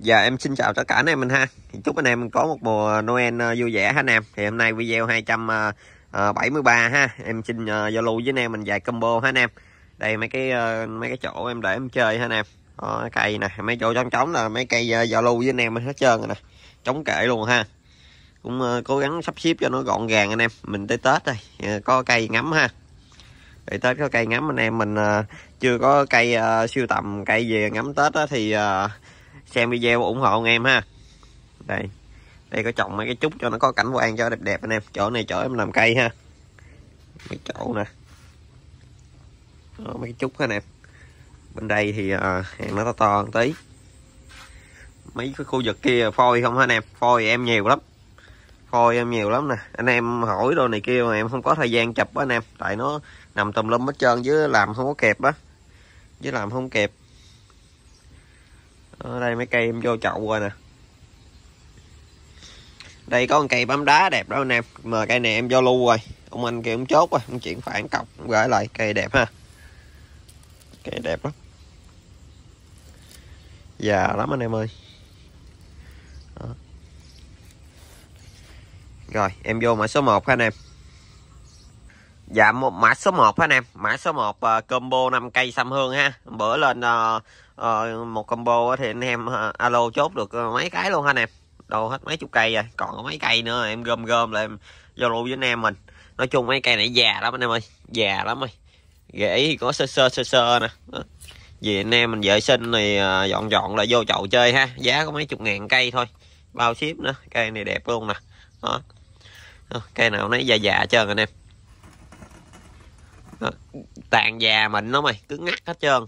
Dạ em xin chào tất cả anh em mình ha Chúc anh em mình có một mùa Noel ờ, vui vẻ ha anh em Thì hôm nay video 273 ờ, ờ, ha Em xin giao lưu với anh em mình vài combo ha anh em Đây mấy cái mấy cái chỗ em để em chơi ha anh em Đó, Cây nè, mấy chỗ trống trống là mấy cây giao lưu với anh em mình hết trơn rồi nè Trống kệ luôn ha Cũng cố gắng sắp xếp cho nó gọn gàng anh em Mình tới Tết đây, có cây ngắm ha để Tết có cây ngắm anh em mình chưa có cây uh, siêu tầm cây về ngắm Tết đó thì uh, xem video ủng hộ anh em ha đây đây có trồng mấy cái chút cho nó có cảnh quan cho đẹp đẹp anh em chỗ này chỗ em làm cây ha mấy chỗ nè Đó, mấy cái chút anh em bên đây thì à, hàng nó to to một tí mấy cái khu vực kia phôi không ha anh em phôi em nhiều lắm phôi em nhiều lắm nè anh em hỏi đồ này kia mà em không có thời gian chụp á anh em tại nó nằm tùm lum hết trơn chứ làm không có kẹp á chứ làm không kẹp ở đây mấy cây em vô chậu rồi nè đây có con cây bám đá đẹp đó anh em mà cây này em vô lưu rồi ông anh kia cũng chốt rồi ông chuyển phản cọc gửi lại cây đẹp ha cây đẹp lắm già lắm anh em ơi đó. rồi em vô mã số 1 ha anh em Dạ một mã số 1 ha anh em, mã số 1 uh, ờ, combo 5 cây xăm hương ha. Bữa lên uh, uh, một combo thì anh em uh, alo chốt được mấy cái luôn ha anh em. đâu hết mấy chục cây rồi, còn có mấy cây nữa em gom gom lại em Zalo với anh em mình. Nói chung mấy cây này già lắm anh em ơi, già lắm ơi. Rễ có sơ sơ sơ sơ nè. Vì anh em mình vệ sinh thì uh, dọn dọn lại vô chậu chơi ha, giá có mấy chục ngàn cây thôi. Bao ship nữa, cây này đẹp luôn nè. Đó. Cây nào nấy già già trơn anh em tàn già mình nó mày cứ ngắt hết trơn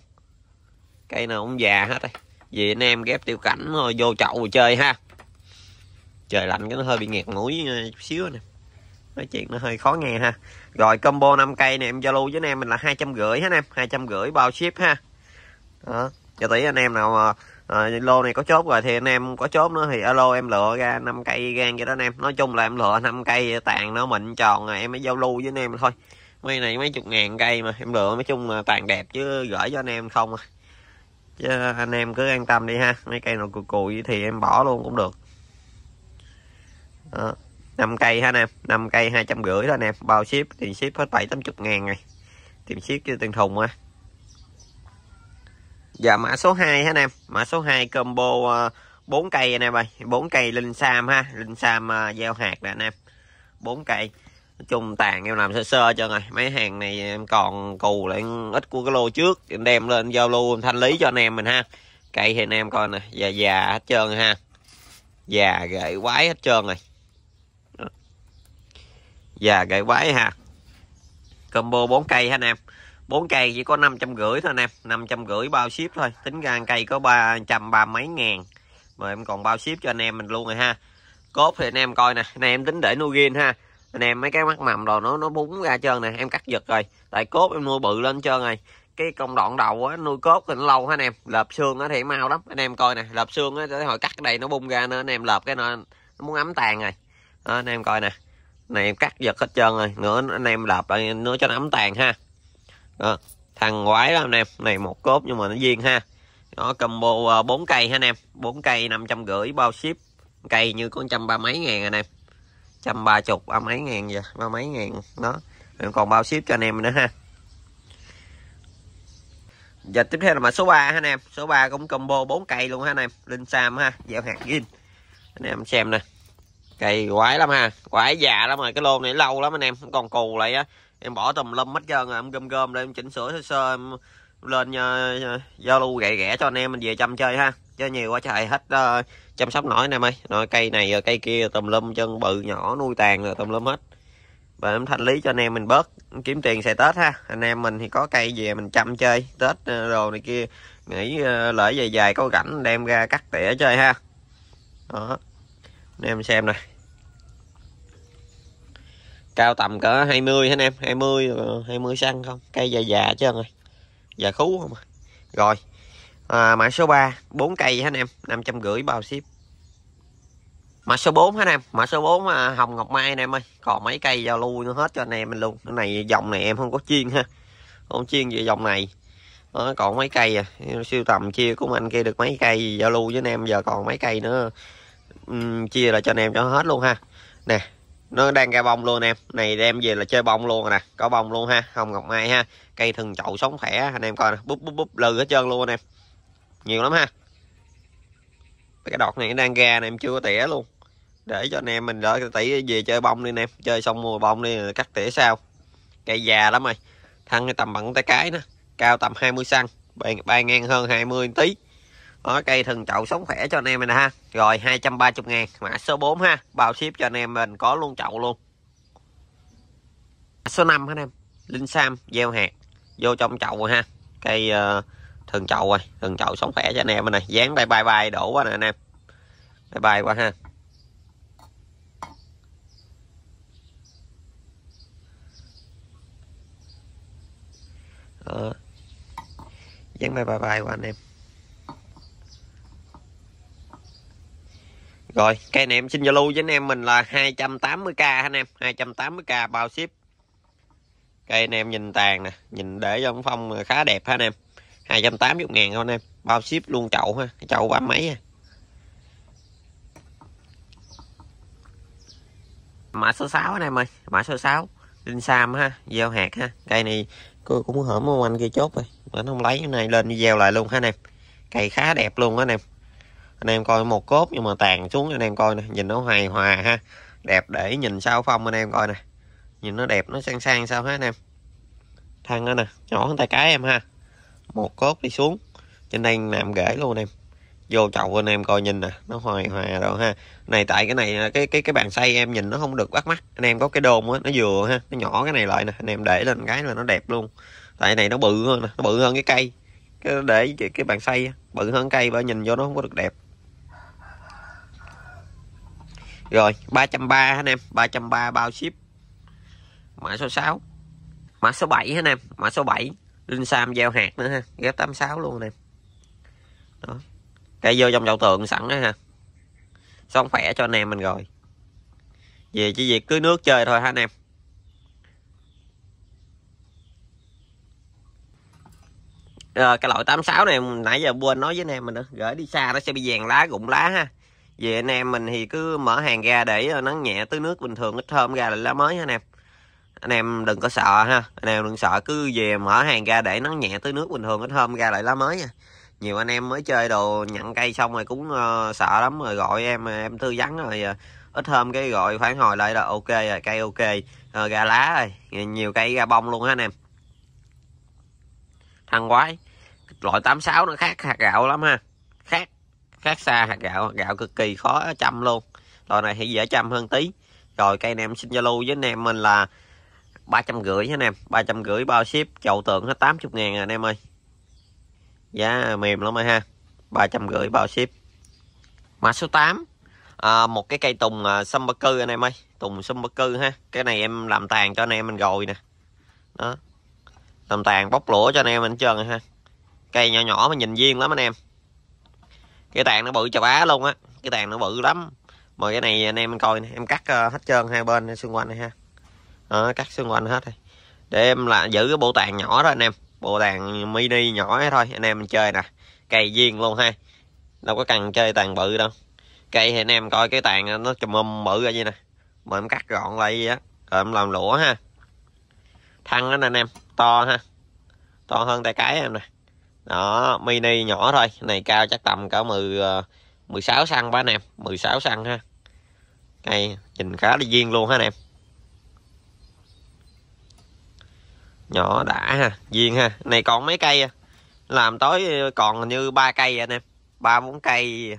cây nào cũng già hết đây vì anh em ghép tiêu cảnh thôi vô chậu rồi chơi ha trời lạnh cái nó hơi bị nghẹt mũi ờ, xíu nè nói chuyện nó hơi khó nghe ha rồi combo 5 cây này em giao lưu với anh em mình là hai trăm rưỡi anh em hai trăm rưỡi bao ship ha đó cho tí anh em nào mà à, lô này có chốt rồi thì anh em có chốt nữa thì alo em lựa ra 5 cây gan cho đó anh em nói chung là em lựa 5 cây tàn nó mịn tròn rồi em mới giao lưu với anh em thôi mấy này mấy chục ngàn cây mà em lựa nói chung là tàn đẹp chứ gửi cho anh em không à chứ anh em cứ an tâm đi ha mấy cây nào cùi cùi thì em bỏ luôn cũng được năm cây ha anh em năm cây hai trăm rưỡi đó anh em bao ship tiền ship hết bảy tám chục ngàn này tiền ship cho tiền thùng á à. Dạ mã số 2 ha anh em Mã số 2 combo 4 ờ, cây anh em ơi 4 cây linh sam ha Linh sam ờ, gieo hạt nè anh em 4 cây nói chung tàn em làm sơ sơ cho rồi mấy hàng này em còn cù lại ít của cái lô trước em đem lên giao lưu thanh lý cho anh em mình ha cây thì anh em coi nè già già hết trơn ha già gậy quái hết trơn rồi già gậy quái ha combo 4 cây ha anh em 4 cây chỉ có 550 thôi anh em 550 bao ship thôi tính ra cây có 330 mấy ngàn mà em còn bao ship cho anh em mình luôn rồi ha cốt thì anh em coi nè này em tính để nuôi ha anh em mấy cái mắt mầm rồi nó nó búng ra trơn nè em cắt giật rồi tại cốt em nuôi bự lên trơn rồi cái công đoạn đầu á nuôi cốt thì nó lâu hả anh em lợp xương á thì mau lắm anh em coi nè lợp xương á tới hồi cắt đây nó bung ra nữa anh em lợp cái nó, nó muốn ấm tàn rồi đó, anh em coi nè này em cắt giật hết trơn rồi nữa anh em lợp lại nữa cho nó ấm tàn ha đó. thằng quái đó anh em này một cốt nhưng mà nó viên ha nó combo ờ, bốn cây ha anh em bốn cây năm trăm rưỡi bao ship cây như có trăm ba mấy ngàn anh em trăm ba chục ba mấy ngàn vậy ba mấy ngàn đó mình còn bao ship cho anh em nữa ha giờ tiếp theo là mã số 3 ha anh em số 3 cũng combo 4 cây luôn ha anh em linh sam ha gieo hạt gin anh em xem nè cây quái lắm ha quái già lắm rồi cái lô này lâu lắm anh em còn cù lại á em bỏ tùm lum hết trơn rồi em gom gom để em chỉnh sửa sơ sơ em lên ờ, giao lưu gậy ghẻ cho anh em mình về chăm chơi ha chứ nhiều quá trời hết uh, chăm sóc nổi anh em ơi rồi cây này rồi cây kia tùm lum chân bự nhỏ nuôi tàn rồi tùm lum hết và em thanh lý cho anh em mình bớt kiếm tiền xài tết ha anh em mình thì có cây về mình chăm chơi tết ờ, đồ này kia nghĩ ờ, lỡ dài dài có rảnh đem ra cắt tỉa chơi ha đó anh em xem nè cao tầm cỡ 20 hả anh em 20 20 xăng không cây già già chứ rồi già khú không à? rồi à, mã số 3 4 cây hả anh em năm trăm rưỡi bao ship mã số 4 hả anh em mã số 4 à, hồng ngọc mai anh em ơi còn mấy cây giao lưu nữa hết cho anh em luôn cái này dòng này em không có chiên ha không chiên về dòng này đó, còn mấy cây à siêu tầm chia của anh kia được mấy cây giao lưu với anh em giờ còn mấy cây nữa uhm, chia là cho anh em cho hết luôn ha nè nó đang ra bông luôn em này đem về là chơi bông luôn rồi nè có bông luôn ha hồng ngọc mai ha cây thừng chậu sống khỏe anh em coi nè búp búp búp lừ hết trơn luôn anh em nhiều lắm ha cái đọt này đang ra này em chưa có tỉa luôn để cho anh em mình đỡ tỉ về chơi bông đi anh em chơi xong mùa bông đi cắt tỉa sao cây già lắm rồi thân tầm bằng tay cái nè cao tầm 20 xăng bay, bay ngang hơn 20 tí đó cây thần chậu sống khỏe cho anh em mình ha rồi 230 ngàn mã số 4 ha bao ship cho anh em mình có luôn chậu luôn số 5 anh em Linh Sam gieo hạt vô trong chậu ha cây uh, Thường chậu rồi Thường chậu sống khỏe cho anh em bên này Dán đây bye bye đổ quá nè anh em Bye bye quá ha Đó. Dán đây bye bye quá anh em Rồi, cây này em xin giao lưu với anh em mình là 280k anh em, 280k bao ship. Cây này em nhìn tàn nè, nhìn để trong phong khá đẹp ha anh em. 280 ngàn thôi anh em bao ship luôn chậu ha chậu ba mấy ha mã số 6 anh em ơi mã số 6 linh sam ha gieo hạt ha cây này cô cũng hổm ông anh kia chốt rồi mà không lấy cái này lên gieo lại luôn ha anh em cây khá đẹp luôn đó anh em anh em coi một cốt nhưng mà tàn xuống anh em coi nè nhìn nó hài hòa ha đẹp để nhìn sau phong anh em coi nè nhìn nó đẹp nó sang sang sao hết anh em thằng đó nè nhỏ hơn tay cái em ha một cốt đi xuống cho nên làm rễ luôn em vô chậu anh em coi nhìn nè nó hoài hòa rồi ha này tại cái này cái cái cái bàn xay em nhìn nó không được bắt mắt anh em có cái đồn á nó vừa ha nó nhỏ cái này lại nè anh em để lên cái là nó đẹp luôn tại này nó bự hơn nè nó bự hơn cái cây cái để cái cái bàn xay bự hơn cây bởi nhìn vô nó không có được đẹp rồi ba trăm ba anh em ba trăm ba bao ship mã số 6 mã số 7 anh em mã số 7 linh sam gieo hạt nữa ha ghép 86 luôn nè đó cây vô trong chậu tượng sẵn đó ha xong khỏe cho anh em mình rồi về chỉ việc cứ nước chơi thôi ha anh em à, cái loại 86 này nãy giờ quên nói với anh em mình nữa gửi đi xa nó sẽ bị vàng lá rụng lá ha về anh em mình thì cứ mở hàng ra để ờ, nó nhẹ tưới nước bình thường ít thơm ra là lá mới ha anh em anh em đừng có sợ ha anh em đừng sợ cứ về mở hàng ra để nó nhẹ tới nước bình thường ít thơm ra lại lá mới nha nhiều anh em mới chơi đồ nhận cây xong rồi cũng uh, sợ lắm rồi gọi em em thư vắng rồi ờ, ít thơm cái gọi phản hồi lại là ok rồi cây ok uh, ra lá rồi nhiều cây ra bông luôn ha anh em thằng quái loại 86 nó khác hạt gạo lắm ha khác khác xa hạt gạo gạo cực kỳ khó chăm luôn loại này thì dễ chăm hơn tí rồi cây anh em xin lưu với anh em mình là ba trăm rưỡi anh em ba trăm rưỡi bao ship chậu tượng hết 80 ngàn à anh em ơi giá mềm lắm rồi ha ba trăm rưỡi bao ship mã số 8 à, một cái cây tùng uh, sâm bơ cư anh em ơi tùng sâm bơ cư ha cái này em làm tàn cho anh em mình rồi nè đó làm tàn bóc lũa cho anh em mình trơn ha cây nhỏ nhỏ mà nhìn duyên lắm anh em cái tàn nó bự chà bá luôn á cái tàn nó bự lắm mà cái này anh em mình coi nè em cắt à, hết trơn hai bên xung quanh này ha đó, cắt xung quanh hết rồi để em là giữ cái bộ tàng nhỏ đó anh em bộ tàng mini nhỏ thôi anh em mình chơi nè cây viên luôn ha đâu có cần chơi tàng bự đâu cây thì anh em coi cái tàng nó chùm mâm um bự ra vậy nè mà em cắt gọn lại vậy á rồi em làm lũa ha thăng đó nè anh em to ha to hơn tay cái em nè đó mini nhỏ thôi này cao chắc tầm cỡ 10 16 ờ, xăng ba anh em 16 xăng ha cây nhìn khá là duyên luôn ha anh em nhỏ đã ha viên ha này còn mấy cây à? làm tối còn như ba cây à anh em ba bốn cây à?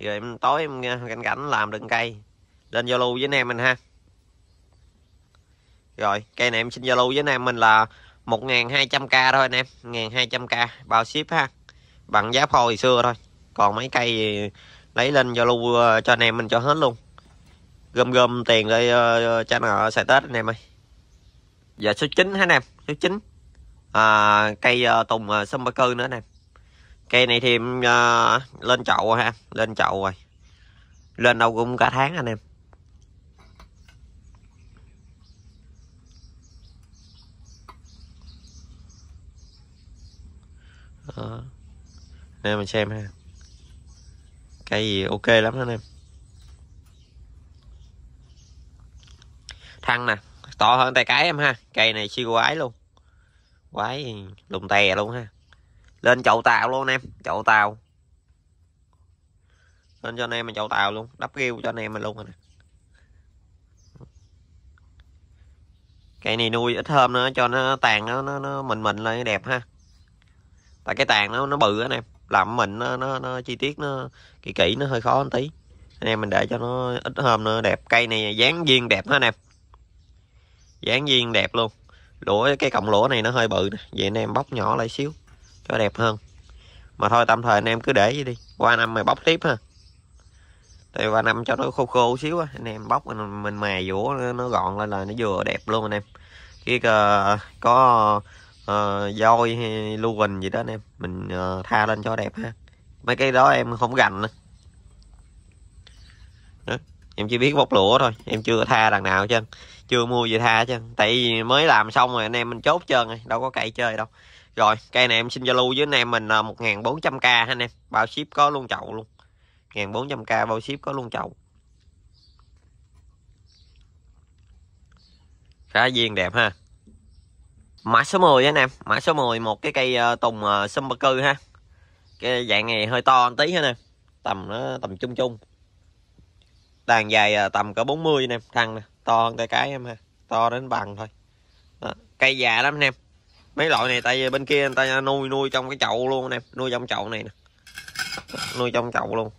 rồi em tối em cảnh cảnh làm đựng cây lên giao lưu với anh em mình ha rồi cây này em xin giao lưu với anh em mình là 1.200k thôi anh em 1.200k bao ship ha bằng giá phôi xưa thôi còn mấy cây lấy lên giao lưu ờ, cho anh em mình cho hết luôn gom gom tiền để cho ờ, ờ, nợ xài tết anh em ơi dạ số 9 hả em số 9 à, cây uh, tùng uh, sâm ba cư nữa nè cây này thì uh, lên chậu rồi ha lên chậu rồi lên đâu cũng cả tháng anh em Đó. Ờ, nên mình xem ha cây gì ok lắm anh em thăng nè to hơn tay cái em ha cây này siêu quái luôn quái lùng tè luôn ha lên chậu tàu luôn em chậu tàu lên cho anh em mình chậu tàu luôn đắp kêu cho anh em mình luôn rồi nè cây này nuôi ít hôm nữa cho nó tàn nó nó, nó mình mình lên đẹp ha tại cái tàn nó nó bự anh em làm mình nó, nó, nó chi tiết nó kỹ kỹ nó hơi khó một tí anh em mình để cho nó ít hôm nữa đẹp cây này dáng viên đẹp ha anh em dáng viên đẹp luôn lũa cái cọng lũa này nó hơi bự nè vậy anh em bóc nhỏ lại xíu cho đẹp hơn mà thôi tạm thời anh em cứ để vậy đi qua năm mày bóc tiếp ha tại qua năm cho nó khô khô xíu á anh em bóc mình, mình mài vũa nó gọn lên là nó vừa đẹp luôn anh em cái ờ, có uh, voi hay lưu huỳnh gì đó anh em mình uh, tha lên cho đẹp ha mấy cái đó em không gành nữa em chỉ biết bóc lũa thôi em chưa tha đằng nào chứ chưa mua về tha chứ tại vì mới làm xong rồi anh em mình chốt trơn rồi đâu có cây chơi đâu rồi cây này em xin giao lưu với anh em mình 1400 à, k anh em bao ship có luôn chậu luôn 1400 k bao ship có luôn chậu khá duyên đẹp ha mã số 10 anh em mã số 10 một cái cây à, tùng à, sâm bơ cư ha cái dạng này hơi to một tí ha nè tầm nó tầm chung chung tàn dài tầm cỡ 40 anh em thăng nè to hơn tay cái em ha to đến bằng thôi đó. cây già lắm anh em mấy loại này tại bên kia người ta nuôi nuôi trong cái chậu luôn anh em nuôi trong chậu này nè nuôi trong chậu luôn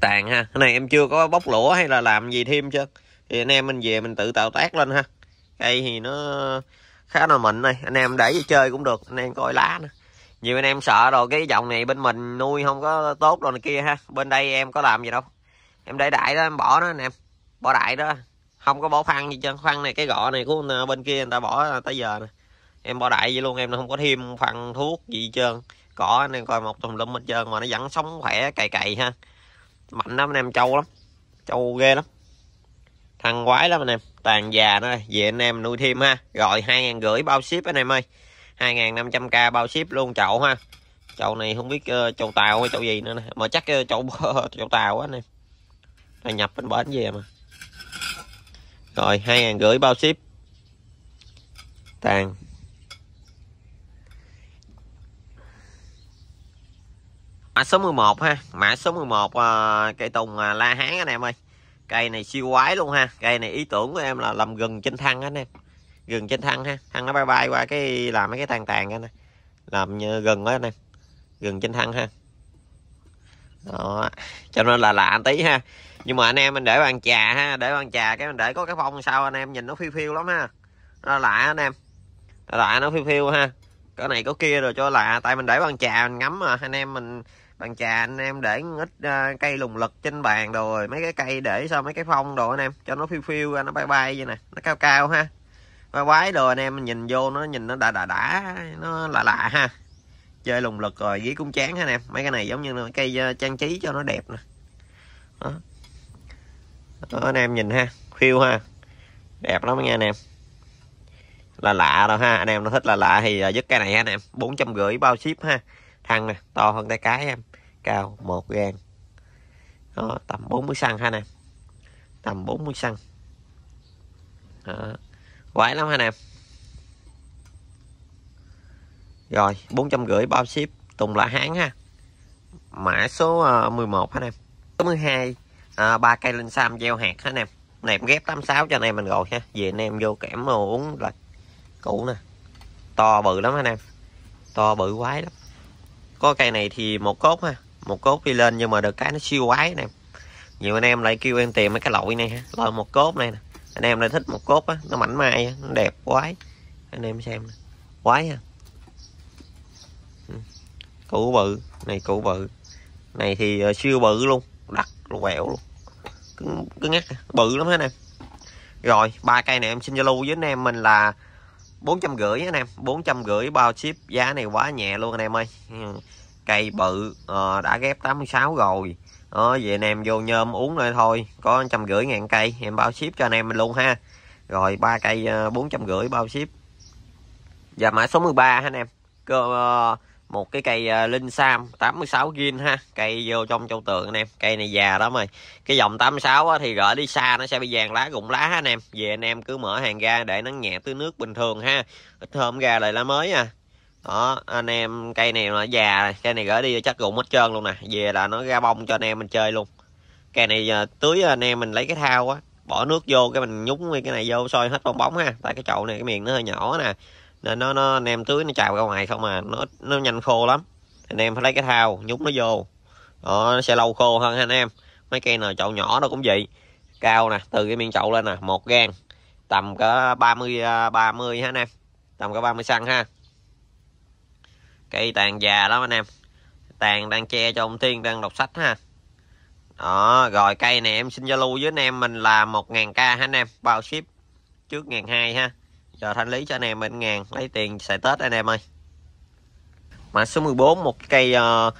tàn ha cái này em chưa có bóc lũa hay là làm gì thêm chưa thì anh em mình về mình tự tạo tác lên ha cây thì nó khá là mịn này anh em để chơi cũng được anh em coi lá nữa nhiều anh em sợ rồi cái dòng này bên mình nuôi không có tốt rồi này kia ha bên đây em có làm gì đâu em để đại đó em bỏ nó anh em bỏ đại đó không có bỏ khoan gì trơn khoan này cái gọ này của ờ, bên kia người ta bỏ tới giờ nè em bỏ đại vậy luôn em không có thêm khoăn thuốc gì trơn cỏ nên coi một tùm lum hết trơn mà nó vẫn sống khỏe cày cày ha mạnh lắm anh em trâu lắm trâu ghê lắm thằng quái lắm anh em tàn già nó về anh em nuôi thêm ha gọi hai ngàn gửi bao ship anh em ơi hai ngàn năm trăm k bao ship luôn chậu ha chậu này không biết uh, chậu tàu hay chậu gì nữa nè mà chắc uh, chậu chậu tàu á anh em này nhập bên bến về mà rồi hai ngàn gửi bao ship tàn mã số 11 ha mã số 11 à, ờ, cây tùng ờ, la hán anh em ơi cây này siêu quái luôn ha cây này ý tưởng của em là làm gừng trên thăng anh em gừng trên thăng ha thăng nó bay bay qua cái làm mấy cái tàn tàn anh này làm như gừng đó anh em gừng trên thăng ha đó cho nên là lạ tí ha nhưng mà anh em mình để bàn trà ha để bàn trà cái mình để có cái phong sau anh em nhìn nó phiêu phiêu lắm ha nó lạ anh em nó lạ nó phiêu phiêu ha cái này có kia rồi cho lạ tại mình để bàn trà mình ngắm mà anh em mình bàn trà anh em để ít uh, cây lùng lực trên bàn rồi mấy cái cây để sau mấy cái phong đồ anh em cho nó phiêu phiêu ra nó bay bay vậy nè nó cao cao ha bay quái đồ anh em mình nhìn vô nó nhìn nó đã đã đã nó lạ lạ ha chơi lùng lực rồi dí cũng chán ha anh em mấy cái này giống như cây ờ, trang trí cho nó đẹp nè đó đó, anh em nhìn ha khiêu ha đẹp lắm nha anh em là lạ đâu ha anh em nó thích là lạ thì à, dứt cái này ha anh em bốn trăm rưỡi bao ship ha thằng này to hơn tay cái em cao một gan đó, tầm 40 xăng ha anh tầm 40 xăng đó. quái lắm ha anh em rồi bốn trăm rưỡi bao ship tùng lá hán ha mã số 11 à, ha anh em 82 à, 3 cây linh sam gieo hạt hết anh em này em ghép 86 cho anh em mình rồi ha về anh em vô kẽm đồ uống là cũ nè to bự lắm anh em to bự quái lắm có cây này thì một cốt ha một cốt đi lên nhưng mà được cái nó siêu quái anh em nhiều anh em lại kêu em tìm mấy cái loại này ha loại một cốt này nè anh em lại thích một cốt á nó mảnh mai nó đẹp quái anh em xem quái ha ừ. cũ bự này cũ bự này thì ờ, siêu bự luôn đặt quẹo luôn cứ ngắt bự lắm hết nè rồi ba cây này em xin giao lưu với anh em mình là bốn trăm rưỡi anh em bốn trăm rưỡi bao ship giá này quá nhẹ luôn anh em ơi ừ. cây bự à, đã ghép 86 rồi đó, ờ, về anh em vô nhôm uống nữa thôi có trăm rưỡi ngàn cây em bao ship cho anh em mình luôn ha rồi ba cây ờ, bốn trăm rưỡi bao ship và mã số 13 ba anh em cơ uh, một cái cây à, linh sam 86 gin ha cây vô trong châu tường anh em cây này già lắm rồi cái dòng 86 á, thì rỡ đi xa nó sẽ bị vàng lá rụng lá anh em về anh em cứ mở hàng ra để nó nhẹ tưới nước bình thường ha ít hôm ra lại lá mới nha à. đó anh em cây này nó già cây này gửi đi chắc rụng hết trơn luôn nè về là nó ra bông cho anh em mình chơi luôn cây này à, tưới anh em mình lấy cái thao á bỏ nước vô cái mình nhúng cái này vô soi hết bong bóng ha tại cái chậu này cái miệng nó hơi nhỏ nè nên nó nó nem tưới nó chào ra ngoài không à nó nó nhanh khô lắm anh em phải lấy cái thao nhúng nó vô đó, nó sẽ lâu khô hơn anh em mấy cây nào chậu nhỏ nó cũng vậy cao nè từ cái miên chậu lên nè một gan tầm cỡ 30 30 à, ha anh em tầm cỡ 30 xăng ha cây tàn già lắm anh em tàn đang che cho ông Thiên đang đọc sách ha đó rồi cây này em xin giao lưu với anh em mình là 1.000k ha anh em bao ship trước ngàn hai ha chờ thanh lý cho anh em bên ngàn lấy tiền xài tết anh em ơi mã số 14 một cây uh,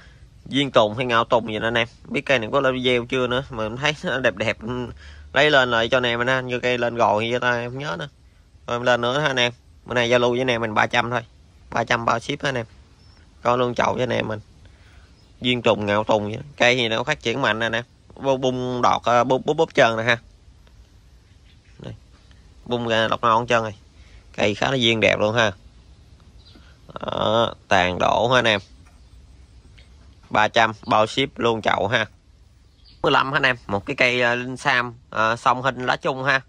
viên tùng hay ngạo tùng gì đó anh em biết cây này có lên video chưa nữa mà em thấy nó đẹp đẹp ừ, lấy lên lại cho anh em anh như cây lên gòn vậy ta em không nhớ nữa rồi em lên nữa ha anh em bữa nay giao lưu với anh em mình 300 thôi 300 bao ship anh em coi luôn chậu cho anh em mình viên trùng ngạo tùng vậy. cây thì nó phát triển mạnh anh em bung, đọt bút ờ, bút trơn nè ha bung ra đọt non trơn rồi cây khá là duyên đẹp luôn ha Đó, tàn đổ ha anh em 300 bao ship luôn chậu ha 15 ha anh em một cái cây ờ, linh sam uh, song hình lá chung ha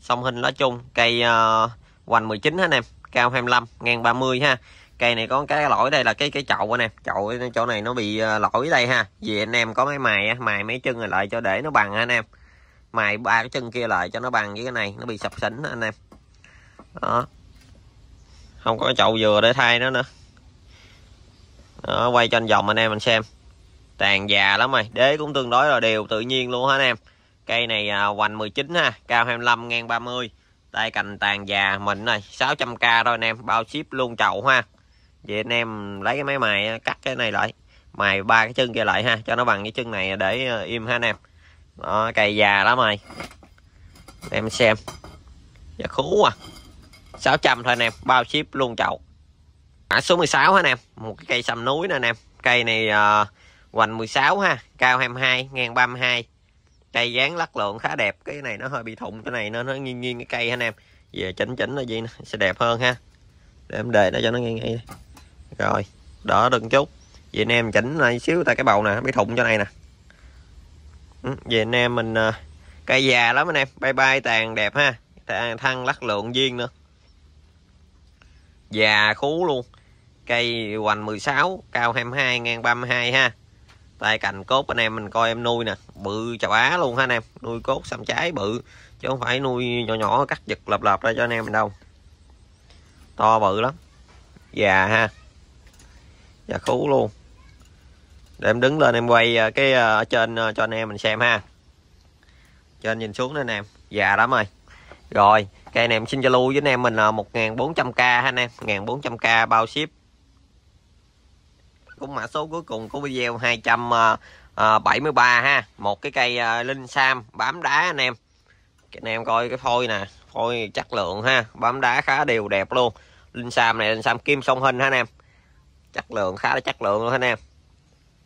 song hình lá chung cây uh, hoành 19 ha anh em cao 25 ngang 30 ha cây này có cái lỗi đây là cái cái chậu anh em chậu chỗ này nó bị lỗi đây ha vì anh em có máy mài mài mấy chân này lại cho để nó bằng anh em mài ba cái chân kia lại cho nó bằng với cái này nó bị sập sỉnh anh em đó không có chậu dừa để thay nó nữa đó, quay cho anh vòng anh em mình xem tàn già lắm rồi đế cũng tương đối là đều tự nhiên luôn hả anh em cây này à, hoành 19 ha cao 25 ngang 30 tay cành tàn già mịn này 600k thôi anh em bao ship luôn chậu ha vậy anh em lấy cái máy mài à, cắt cái này lại mài ba cái chân kia lại ha cho nó bằng cái chân này để à, im ha anh em đó cây già lắm rồi em xem dạ khú à 600 thôi anh em bao ship luôn chậu mã số 16 ha anh em một cái cây sầm núi nè anh em cây này uh, hoành 16 ha cao 22 ngang 32 cây dáng lắc lượng khá đẹp cái này nó hơi bị thụng cái này nên nó nghiêng nghiêng cái cây ha anh em về chỉnh chỉnh nó gì nó sẽ đẹp hơn ha để em đề nó cho nó nghiêng nghiêng. rồi đỡ đừng chút vậy anh em chỉnh lại xíu tại cái bầu nè bị thụng cho này nè ừ, về anh em mình ờ, cây già lắm anh em bye bye tàn đẹp ha thăng lắc lượng viên nữa già khú luôn cây hoành 16 cao 22 ngang 32 ha tay cành cốt anh em mình coi em nuôi nè bự chào á luôn ha anh em nuôi cốt xăm trái bự chứ không phải nuôi nhỏ nhỏ cắt giật lợp lợp ra cho anh em mình đâu to bự lắm già ha già khú luôn để em đứng lên em quay ờ, cái ờ, ở trên ờ, cho anh em mình xem ha trên nhìn xuống đó anh em già lắm rồi rồi, cây này em xin giao lưu với anh em mình là 1400k ha anh em, 1400k bao ship. Cũng mã số cuối cùng của video 273 à, ha, một cái cây à, linh sam bám đá anh em. Cái này em coi cái phôi nè, phôi chất lượng ha, bám đá khá đều đẹp luôn. Linh sam này linh sam kim song hình ha anh em. Chất lượng khá là chất lượng luôn ha anh em.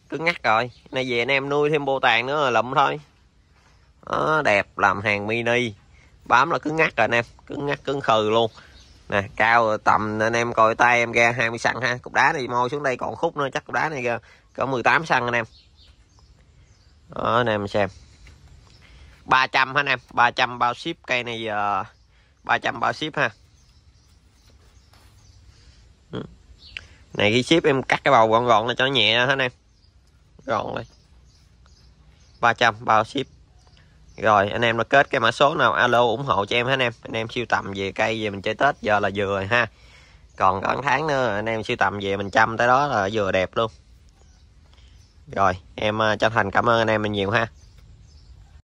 Cứng ngắt rồi, nay về anh em nuôi thêm bô tàng nữa là lụm thôi. Đó, đẹp làm hàng mini bám là cứng ngắt rồi anh em cứng ngắt cứng khừ luôn nè cao tầm anh em coi tay em ra 20 xăng ha cục đá này môi xuống đây còn khúc nữa chắc cục đá này ra có 18 xăng anh em đó anh em xem 300 ha anh em 300 bao ship cây này giờ 300 bao ship ha ừ. này cái ship em cắt cái bầu gọn gọn là cho nhẹ hết anh em gọn lên 300 bao ship rồi anh em đã kết cái mã số nào alo ủng hộ cho em hết anh em anh em siêu tầm về cây về mình chơi tết giờ là vừa rồi ha còn có tháng nữa anh em siêu tầm về mình chăm tới đó là vừa đẹp luôn rồi em à, chân thành cảm ơn anh em mình nhiều ha